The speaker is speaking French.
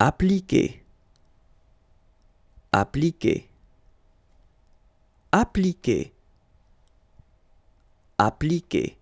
appliquer, appliquer, appliquer, appliquer.